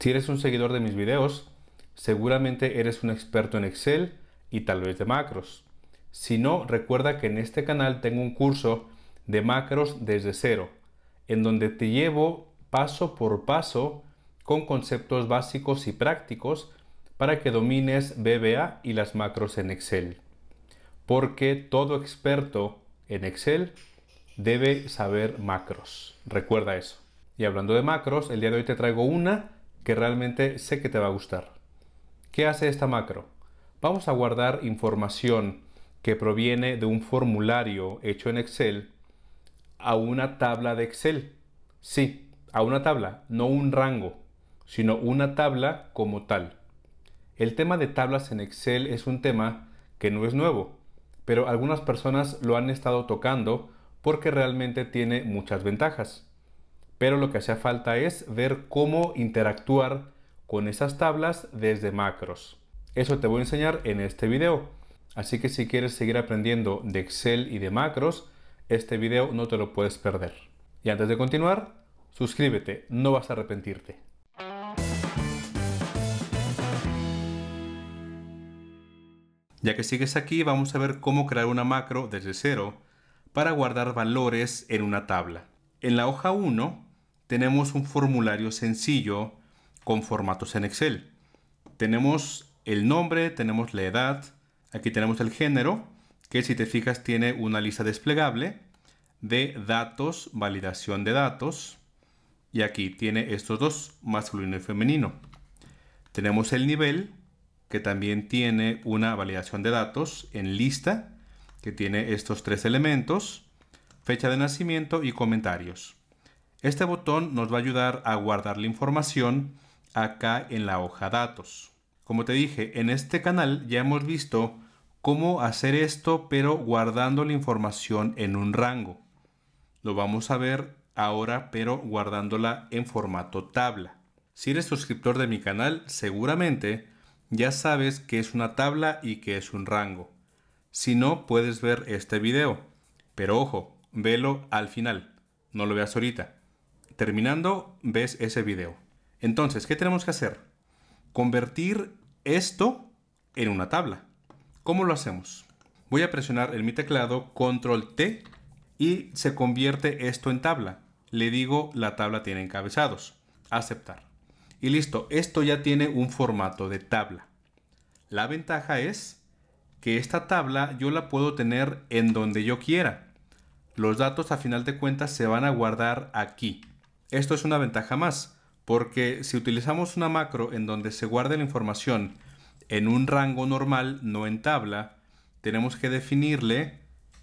Si eres un seguidor de mis videos, seguramente eres un experto en Excel y tal vez de macros. Si no, recuerda que en este canal tengo un curso de macros desde cero, en donde te llevo paso por paso con conceptos básicos y prácticos para que domines BBA y las macros en Excel. Porque todo experto en Excel debe saber macros. Recuerda eso. Y hablando de macros, el día de hoy te traigo una que realmente sé que te va a gustar. ¿Qué hace esta macro? Vamos a guardar información que proviene de un formulario hecho en Excel a una tabla de Excel. Sí, a una tabla, no un rango, sino una tabla como tal. El tema de tablas en Excel es un tema que no es nuevo, pero algunas personas lo han estado tocando porque realmente tiene muchas ventajas pero lo que hacía falta es ver cómo interactuar con esas tablas desde macros. Eso te voy a enseñar en este video. Así que si quieres seguir aprendiendo de Excel y de macros, este video no te lo puedes perder. Y antes de continuar, suscríbete, no vas a arrepentirte. Ya que sigues aquí, vamos a ver cómo crear una macro desde cero para guardar valores en una tabla. En la hoja 1 tenemos un formulario sencillo con formatos en Excel. Tenemos el nombre, tenemos la edad, aquí tenemos el género, que si te fijas tiene una lista desplegable de datos, validación de datos, y aquí tiene estos dos, masculino y femenino. Tenemos el nivel, que también tiene una validación de datos en lista, que tiene estos tres elementos, fecha de nacimiento y comentarios. Este botón nos va a ayudar a guardar la información acá en la hoja datos. Como te dije, en este canal ya hemos visto cómo hacer esto pero guardando la información en un rango. Lo vamos a ver ahora pero guardándola en formato tabla. Si eres suscriptor de mi canal, seguramente ya sabes que es una tabla y que es un rango. Si no, puedes ver este video. Pero ojo, velo al final, no lo veas ahorita. Terminando, ves ese video. Entonces, ¿qué tenemos que hacer? Convertir esto en una tabla. ¿Cómo lo hacemos? Voy a presionar en mi teclado control T y se convierte esto en tabla. Le digo la tabla tiene encabezados. Aceptar. Y listo, esto ya tiene un formato de tabla. La ventaja es que esta tabla yo la puedo tener en donde yo quiera. Los datos a final de cuentas se van a guardar aquí. Esto es una ventaja más, porque si utilizamos una macro en donde se guarde la información en un rango normal, no en tabla, tenemos que definirle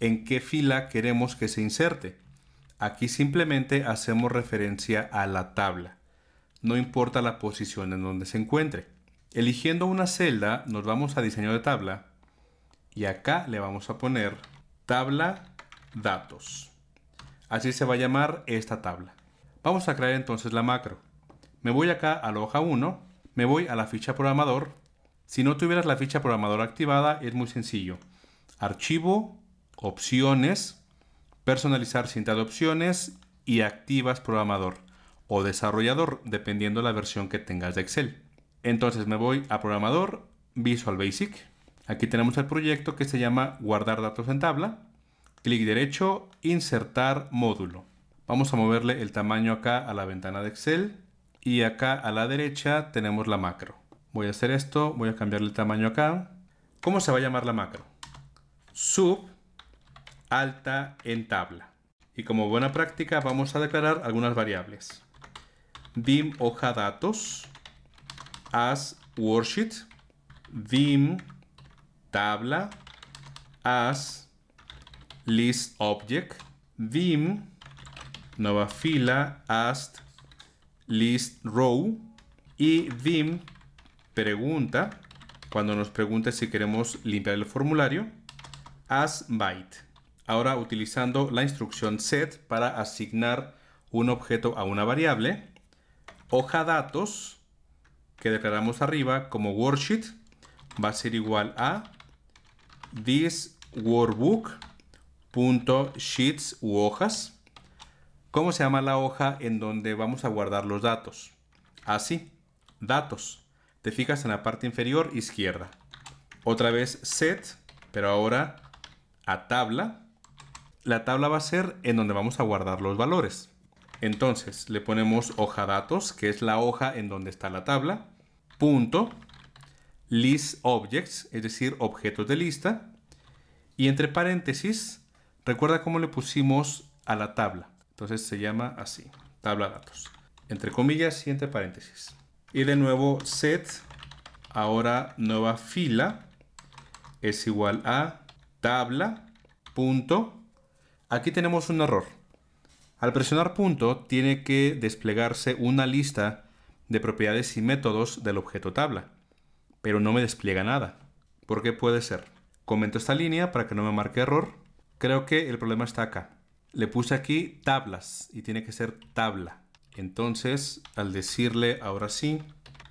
en qué fila queremos que se inserte. Aquí simplemente hacemos referencia a la tabla, no importa la posición en donde se encuentre. Eligiendo una celda, nos vamos a diseño de tabla y acá le vamos a poner tabla datos. Así se va a llamar esta tabla. Vamos a crear entonces la macro. Me voy acá a la hoja 1, me voy a la ficha programador. Si no tuvieras la ficha programador activada, es muy sencillo. Archivo, opciones, personalizar cinta de opciones y activas programador o desarrollador, dependiendo la versión que tengas de Excel. Entonces me voy a programador, Visual Basic. Aquí tenemos el proyecto que se llama guardar datos en tabla. Clic derecho, insertar módulo. Vamos a moverle el tamaño acá a la ventana de Excel y acá a la derecha tenemos la macro. Voy a hacer esto, voy a cambiarle el tamaño acá. ¿Cómo se va a llamar la macro? Sub alta en tabla. Y como buena práctica vamos a declarar algunas variables. Vim hoja datos, as worksheet, vim tabla, as list object, vim nueva fila, as list row y Vim pregunta, cuando nos pregunte si queremos limpiar el formulario, as byte. Ahora utilizando la instrucción set para asignar un objeto a una variable, hoja datos que declaramos arriba como worksheet va a ser igual a this u hojas ¿Cómo se llama la hoja en donde vamos a guardar los datos? Así, datos. Te fijas en la parte inferior izquierda. Otra vez set, pero ahora a tabla. La tabla va a ser en donde vamos a guardar los valores. Entonces le ponemos hoja datos, que es la hoja en donde está la tabla, punto, list objects, es decir, objetos de lista, y entre paréntesis, recuerda cómo le pusimos a la tabla. Entonces se llama así, tabla datos. Entre comillas y entre paréntesis. Y de nuevo set, ahora nueva fila, es igual a tabla, punto. Aquí tenemos un error. Al presionar punto, tiene que desplegarse una lista de propiedades y métodos del objeto tabla. Pero no me despliega nada. ¿Por qué puede ser? Comento esta línea para que no me marque error. Creo que el problema está acá. Le puse aquí tablas y tiene que ser tabla. Entonces, al decirle ahora sí,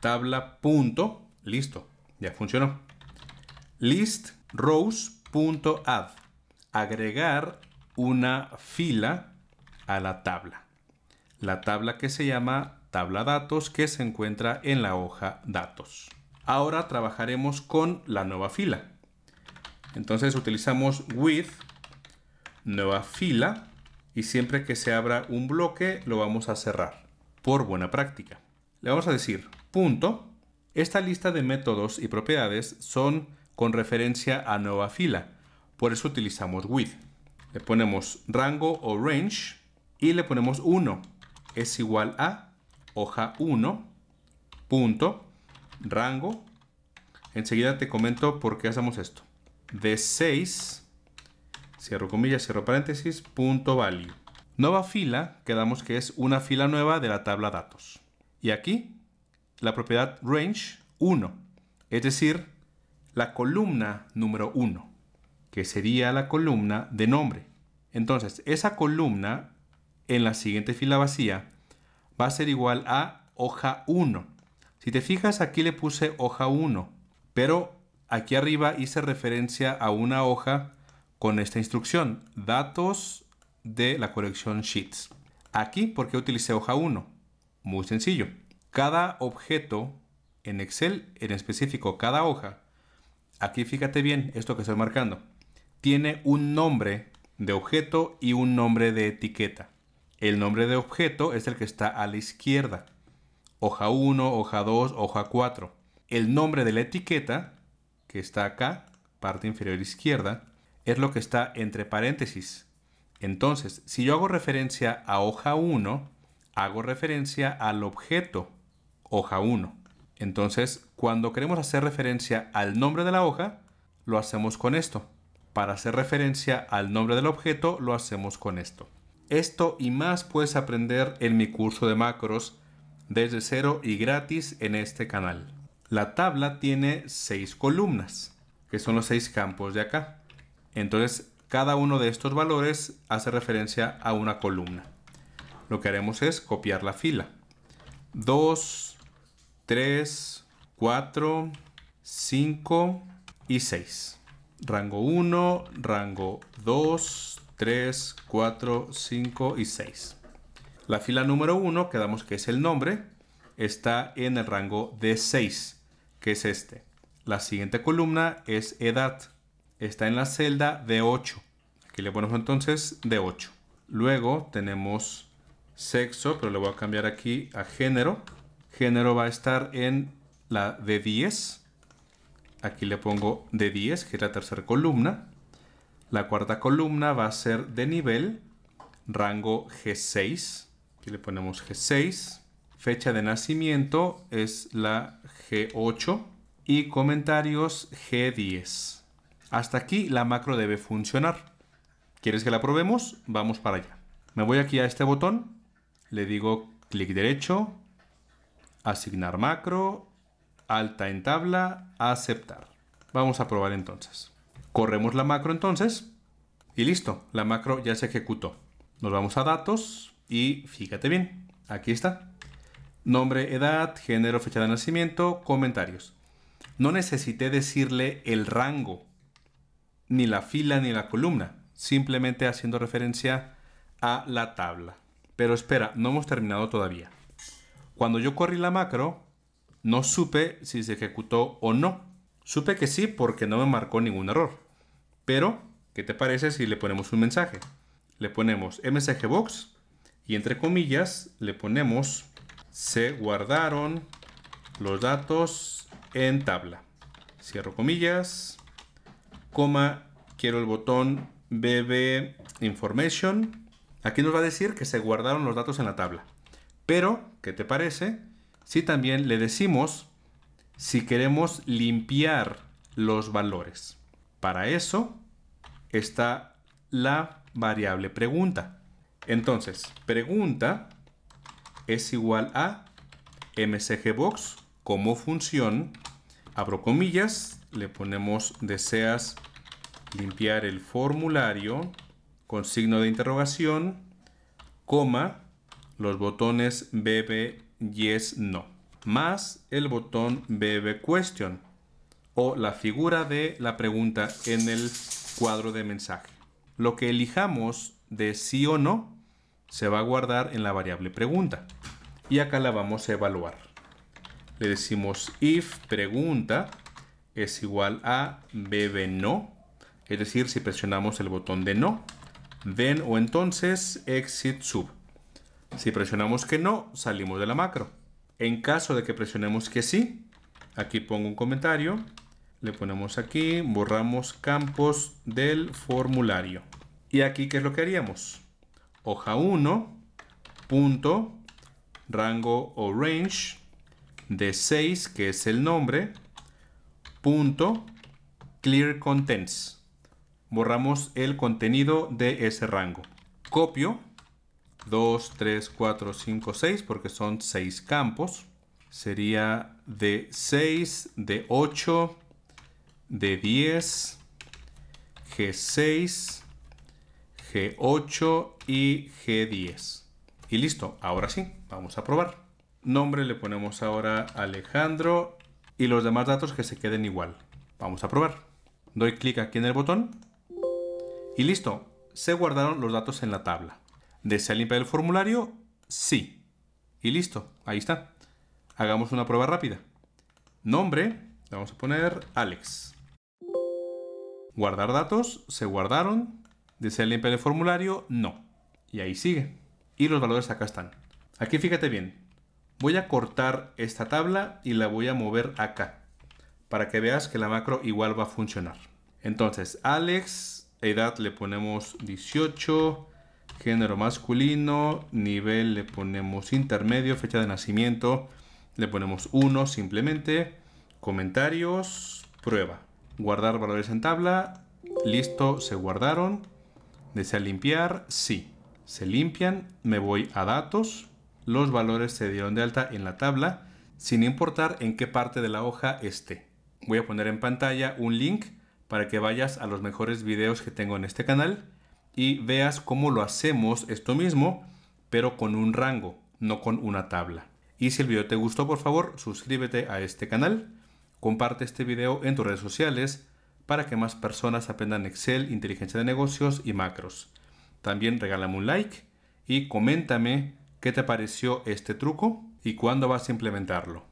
tabla punto, listo, ya funcionó. List add. agregar una fila a la tabla. La tabla que se llama tabla datos que se encuentra en la hoja datos. Ahora trabajaremos con la nueva fila. Entonces utilizamos with nueva fila y siempre que se abra un bloque lo vamos a cerrar por buena práctica. Le vamos a decir punto. Esta lista de métodos y propiedades son con referencia a nueva fila, por eso utilizamos with. Le ponemos rango o range y le ponemos 1 es igual a hoja 1 punto rango. Enseguida te comento por qué hacemos esto. De 6 cierro comillas, cierro paréntesis, punto value. Nueva fila, quedamos que es una fila nueva de la tabla datos. Y aquí, la propiedad range 1, es decir, la columna número 1, que sería la columna de nombre. Entonces, esa columna en la siguiente fila vacía va a ser igual a hoja 1. Si te fijas, aquí le puse hoja 1, pero aquí arriba hice referencia a una hoja con esta instrucción, datos de la colección Sheets. Aquí, ¿por qué utilicé hoja 1? Muy sencillo. Cada objeto en Excel, en específico cada hoja, aquí fíjate bien esto que estoy marcando, tiene un nombre de objeto y un nombre de etiqueta. El nombre de objeto es el que está a la izquierda. Hoja 1, hoja 2, hoja 4. El nombre de la etiqueta, que está acá, parte inferior izquierda, es lo que está entre paréntesis. Entonces, si yo hago referencia a hoja 1, hago referencia al objeto hoja 1. Entonces, cuando queremos hacer referencia al nombre de la hoja, lo hacemos con esto. Para hacer referencia al nombre del objeto, lo hacemos con esto. Esto y más puedes aprender en mi curso de macros desde cero y gratis en este canal. La tabla tiene seis columnas, que son los seis campos de acá. Entonces, cada uno de estos valores hace referencia a una columna. Lo que haremos es copiar la fila. 2, 3, 4, 5 y 6. Rango 1, rango 2, 3, 4, 5 y 6. La fila número 1, que damos que es el nombre, está en el rango de 6 que es este. La siguiente columna es edad está en la celda D8. Aquí le ponemos entonces D8. Luego tenemos sexo, pero le voy a cambiar aquí a género. Género va a estar en la D10. Aquí le pongo D10, que es la tercera columna. La cuarta columna va a ser de nivel, rango G6. Aquí le ponemos G6. Fecha de nacimiento es la G8 y comentarios G10. Hasta aquí la macro debe funcionar. ¿Quieres que la probemos? Vamos para allá. Me voy aquí a este botón, le digo clic derecho, asignar macro, alta en tabla, aceptar. Vamos a probar entonces. Corremos la macro entonces y listo, la macro ya se ejecutó. Nos vamos a datos y fíjate bien, aquí está. Nombre, edad, género, fecha de nacimiento, comentarios. No necesité decirle el rango ni la fila ni la columna, simplemente haciendo referencia a la tabla. Pero espera, no hemos terminado todavía. Cuando yo corrí la macro, no supe si se ejecutó o no. Supe que sí porque no me marcó ningún error. Pero, ¿qué te parece si le ponemos un mensaje? Le ponemos msgbox y entre comillas le ponemos se guardaron los datos en tabla. Cierro comillas, coma, quiero el botón BB Information. Aquí nos va a decir que se guardaron los datos en la tabla. Pero, ¿qué te parece? Si también le decimos si queremos limpiar los valores. Para eso está la variable pregunta. Entonces, pregunta es igual a msgbox como función, abro comillas, le ponemos deseas limpiar el formulario con signo de interrogación, coma, los botones BB Yes No, más el botón BB Question o la figura de la pregunta en el cuadro de mensaje. Lo que elijamos de sí o no se va a guardar en la variable pregunta y acá la vamos a evaluar. Le decimos if pregunta es igual a BB no. Es decir, si presionamos el botón de no, then o entonces exit sub. Si presionamos que no, salimos de la macro. En caso de que presionemos que sí, aquí pongo un comentario, le ponemos aquí, borramos campos del formulario. Y aquí, ¿qué es lo que haríamos? Hoja 1, punto, rango o range de 6, que es el nombre, punto clear contents. Borramos el contenido de ese rango. Copio 2, 3, 4, 5, 6 porque son 6 campos. Sería de 6, de 8, de 10, G6, G8 y G10. Y listo, ahora sí, vamos a probar. Nombre le ponemos ahora Alejandro y los demás datos que se queden igual. Vamos a probar. Doy clic aquí en el botón y listo, se guardaron los datos en la tabla. ¿Desea limpiar el formulario? Sí. Y listo, ahí está. Hagamos una prueba rápida. Nombre, vamos a poner Alex. Guardar datos, se guardaron. ¿Desea limpiar el formulario? No. Y ahí sigue. Y los valores acá están. Aquí fíjate bien, Voy a cortar esta tabla y la voy a mover acá para que veas que la macro igual va a funcionar. Entonces, Alex, edad le ponemos 18, género masculino, nivel le ponemos intermedio, fecha de nacimiento, le ponemos 1 simplemente, comentarios, prueba, guardar valores en tabla, listo, se guardaron, desea limpiar, sí, se limpian, me voy a datos, los valores se dieron de alta en la tabla, sin importar en qué parte de la hoja esté. Voy a poner en pantalla un link para que vayas a los mejores videos que tengo en este canal y veas cómo lo hacemos esto mismo, pero con un rango, no con una tabla. Y si el video te gustó, por favor, suscríbete a este canal, comparte este video en tus redes sociales para que más personas aprendan Excel, inteligencia de negocios y macros. También regálame un like y coméntame ¿Qué te pareció este truco y cuándo vas a implementarlo?